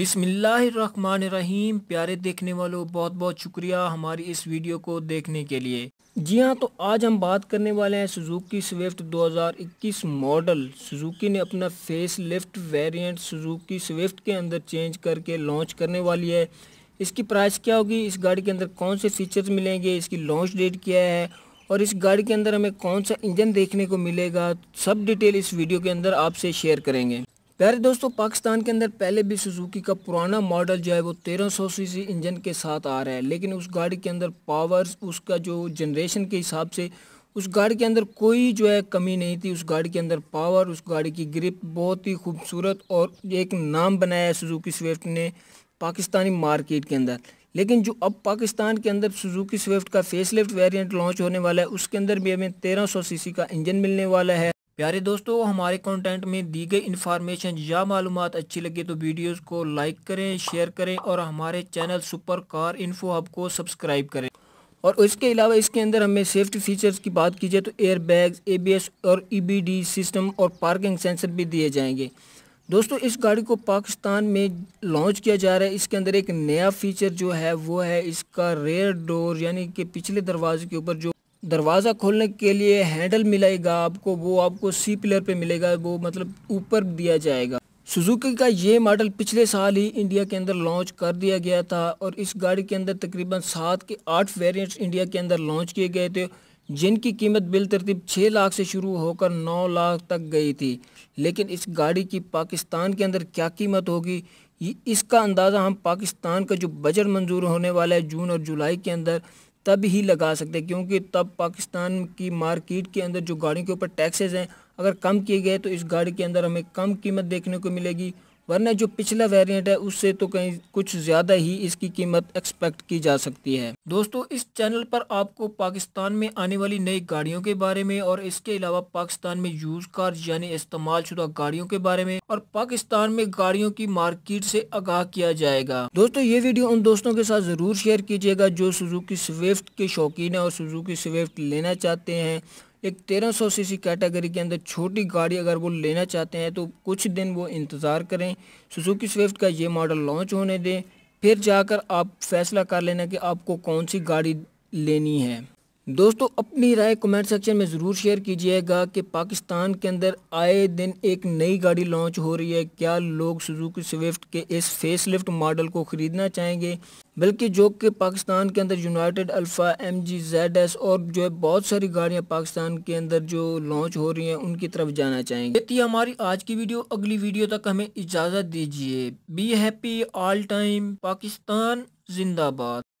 बिसमीम प्यारे देखने वालों बहुत बहुत शुक्रिया हमारी इस वीडियो को देखने के लिए जी हाँ तो आज हम बात करने वाले हैं सुजुकी स्विफ्ट 2021 मॉडल सुजुकी ने अपना face lift variant Suzuki Swift के अंदर चेंज करके लॉन्च करने वाली है इसकी प्राइस क्या होगी इस गाड़ी के अंदर कौन से फीचर्स मिलेंगे इसकी लॉन्च डेट क्या है और इस गाड़ी के अंदर हमें कौन सा इंजन देखने को मिलेगा सब डिटेल इस वीडियो के अंदर आपसे शेयर करेंगे प्यारे दोस्तों पाकिस्तान के अंदर पहले भी सुजुकी का पुराना मॉडल जो है वो 1300 सी इंजन के साथ आ रहा है लेकिन उस गाड़ी के अंदर पावर्स उसका जो जनरेशन के हिसाब से उस गाड़ी के अंदर कोई जो है कमी नहीं थी उस गाड़ी के अंदर पावर उस गाड़ी की ग्रिप बहुत ही खूबसूरत और एक नाम बनाया है सुजुकी स्विफ्ट ने पाकिस्तानी मार्केट के अंदर लेकिन जो अब पाकिस्तान के अंदर सुजुकी स्विफ्ट का फेसलिफ्ट वेरिएंट लॉन्च होने वाला है उसके अंदर भी हमें 1300 सीसी का इंजन मिलने वाला है प्यारे दोस्तों हमारे कंटेंट में दी गई इन्फॉर्मेशन या मालूम अच्छी लगे तो वीडियोस को लाइक करें शेयर करें और हमारे channel super car info hub को सब्सक्राइब करें और इसके अलावा इसके अंदर हमें सेफ्टी फीचर्स की बात की जाए तो एयर बैग्स एबीएस और ईबीडी e सिस्टम और पार्किंग सेंसर भी दिए जाएंगे दोस्तों इस गाड़ी को पाकिस्तान में लॉन्च किया जा रहा है इसके अंदर एक नया फीचर जो है वो है इसका रेयर डोर यानी कि पिछले दरवाजे के ऊपर जो दरवाज़ा खोलने के लिए हैंडल मिलेगा आपको वो आपको सी पिलर पे मिलेगा वो मतलब ऊपर दिया जाएगा सुजुकी का ये मॉडल पिछले साल ही इंडिया के अंदर लॉन्च कर दिया गया था और इस गाड़ी के अंदर तकरीबन सात के आठ वेरिएंट्स इंडिया के अंदर लॉन्च किए गए थे जिनकी कीमत बिल तरतीब छः लाख से शुरू होकर नौ लाख तक गई थी लेकिन इस गाड़ी की पाकिस्तान के अंदर क्या कीमत होगी इसका अंदाज़ा हम पाकिस्तान का जो बजट मंजूर होने वाला है जून और जुलाई के अंदर तब ही लगा सकते हैं क्योंकि तब पाकिस्तान की मार्केट के अंदर जो गाड़ियों के ऊपर टैक्सेस हैं अगर कम किए गए तो इस गाड़ी के अंदर हमें कम कीमत देखने को मिलेगी वरना जो पिछला वेरिएंट है उससे तो कहीं कुछ ज़्यादा ही इसकी कीमत एक्सपेक्ट की जा सकती है दोस्तों इस चैनल पर आपको पाकिस्तान में आने वाली नई गाड़ियों के बारे में और इसके अलावा पाकिस्तान में यूज कार यानी इस्तेमाल शुदा गाड़ियों के बारे में और पाकिस्तान में गाड़ियों की मार्केट से आगाह किया जाएगा दोस्तों ये वीडियो उन दोस्तों के साथ ज़रूर शेयर कीजिएगा जो सुजुकी स्विफ्ट के शौकीन है और सुजुकी स्विफ्ट लेना चाहते हैं एक 1300 सीसी कैटेगरी के अंदर छोटी गाड़ी अगर वो लेना चाहते हैं तो कुछ दिन वो इंतज़ार करें सुजुकी स्विफ्ट का ये मॉडल लॉन्च होने दें फिर जाकर आप फैसला कर लेना कि आपको कौन सी गाड़ी लेनी है दोस्तों अपनी राय कमेंट सेक्शन में ज़रूर शेयर कीजिएगा कि पाकिस्तान के अंदर आए दिन एक नई गाड़ी लॉन्च हो रही है क्या लोग सुजुकी स्विफ्ट के इस फेसलिफ्ट मॉडल को ख़रीदना चाहेंगे बल्कि जो कि पाकिस्तान के अंदर United Alpha M G Z S और जो है बहुत सारी गाड़ियाँ पाकिस्तान के अंदर जो लॉन्च हो रही हैं उनकी तरफ जाना चाहेंगे ये हमारी आज की वीडियो अगली वीडियो तक हमें इजाज़त दीजिए be happy all time Pakistan जिंदाबाद